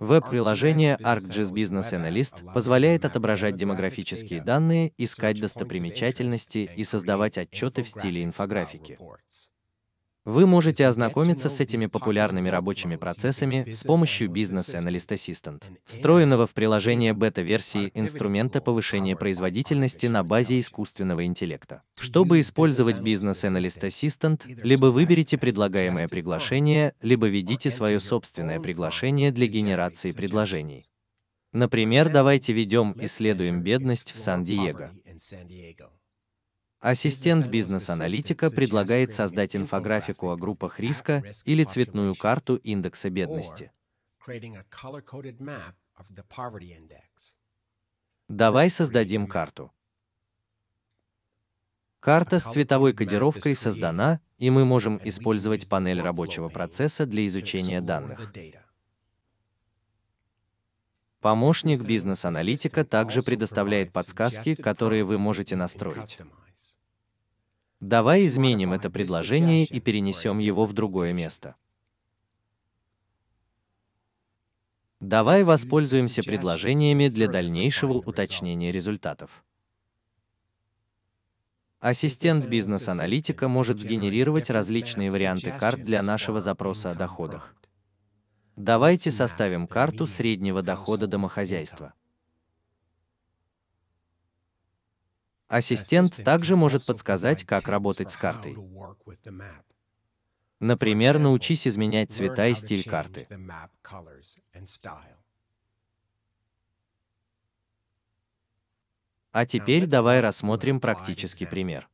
Веб-приложение ArcGIS Business Analyst позволяет отображать демографические данные, искать достопримечательности и создавать отчеты в стиле инфографики. Вы можете ознакомиться с этими популярными рабочими процессами с помощью Business Analyst Assistant, встроенного в приложение бета-версии инструмента повышения производительности на базе искусственного интеллекта. Чтобы использовать Business Analyst Assistant, либо выберите предлагаемое приглашение, либо введите свое собственное приглашение для генерации предложений. Например, давайте ведем «Исследуем бедность в Сан-Диего». Ассистент бизнес-аналитика предлагает создать инфографику о группах риска или цветную карту индекса бедности. Давай создадим карту. Карта с цветовой кодировкой создана, и мы можем использовать панель рабочего процесса для изучения данных. Помощник бизнес-аналитика также предоставляет подсказки, которые вы можете настроить. Давай изменим это предложение и перенесем его в другое место. Давай воспользуемся предложениями для дальнейшего уточнения результатов. Ассистент бизнес-аналитика может сгенерировать различные варианты карт для нашего запроса о доходах. Давайте составим карту среднего дохода домохозяйства. Ассистент также может подсказать, как работать с картой. Например, научись изменять цвета и стиль карты. А теперь давай рассмотрим практический пример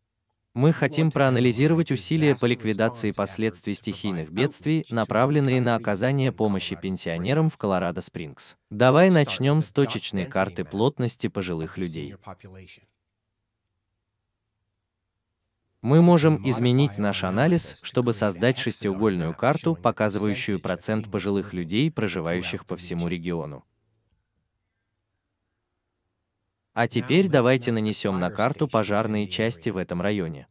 мы хотим проанализировать усилия по ликвидации последствий стихийных бедствий, направленные на оказание помощи пенсионерам в Колорадо-Спрингс. Давай начнем с точечной карты плотности пожилых людей. Мы можем изменить наш анализ, чтобы создать шестиугольную карту, показывающую процент пожилых людей, проживающих по всему региону. А теперь давайте нанесем на карту пожарные части в этом районе.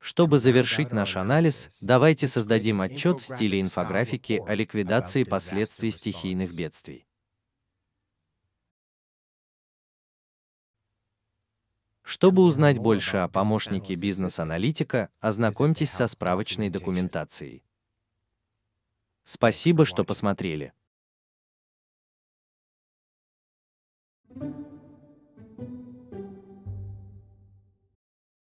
Чтобы завершить наш анализ, давайте создадим отчет в стиле инфографики о ликвидации последствий стихийных бедствий. Чтобы узнать больше о помощнике бизнес-аналитика, ознакомьтесь со справочной документацией. Спасибо, что посмотрели. thank you